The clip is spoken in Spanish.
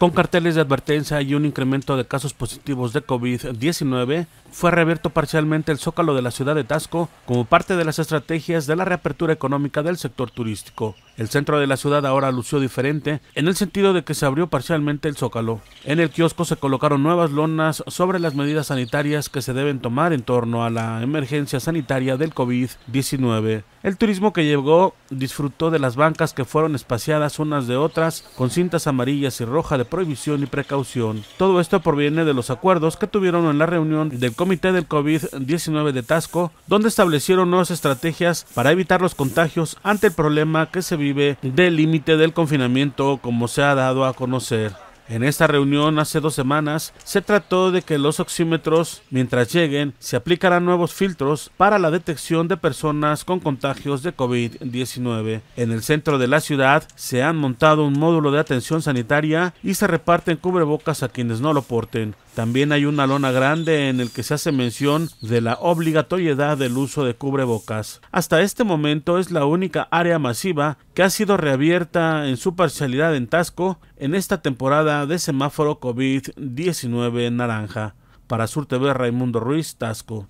Con carteles de advertencia y un incremento de casos positivos de COVID-19, fue reabierto parcialmente el zócalo de la ciudad de Tasco como parte de las estrategias de la reapertura económica del sector turístico. El centro de la ciudad ahora lució diferente en el sentido de que se abrió parcialmente el zócalo. En el kiosco se colocaron nuevas lonas sobre las medidas sanitarias que se deben tomar en torno a la emergencia sanitaria del COVID-19. El turismo que llegó disfrutó de las bancas que fueron espaciadas unas de otras con cintas amarillas y rojas de prohibición y precaución. Todo esto proviene de los acuerdos que tuvieron en la reunión del Comité del COVID-19 de Tasco, donde establecieron nuevas estrategias para evitar los contagios ante el problema que se vio del límite del confinamiento como se ha dado a conocer. En esta reunión hace dos semanas se trató de que los oxímetros, mientras lleguen, se aplicarán nuevos filtros para la detección de personas con contagios de COVID-19. En el centro de la ciudad se han montado un módulo de atención sanitaria y se reparten cubrebocas a quienes no lo porten. También hay una lona grande en el que se hace mención de la obligatoriedad del uso de cubrebocas. Hasta este momento es la única área masiva que ha sido reabierta en su parcialidad en Tasco en esta temporada de semáforo COVID-19 naranja. Para Sur TV Raimundo Ruiz, Tasco.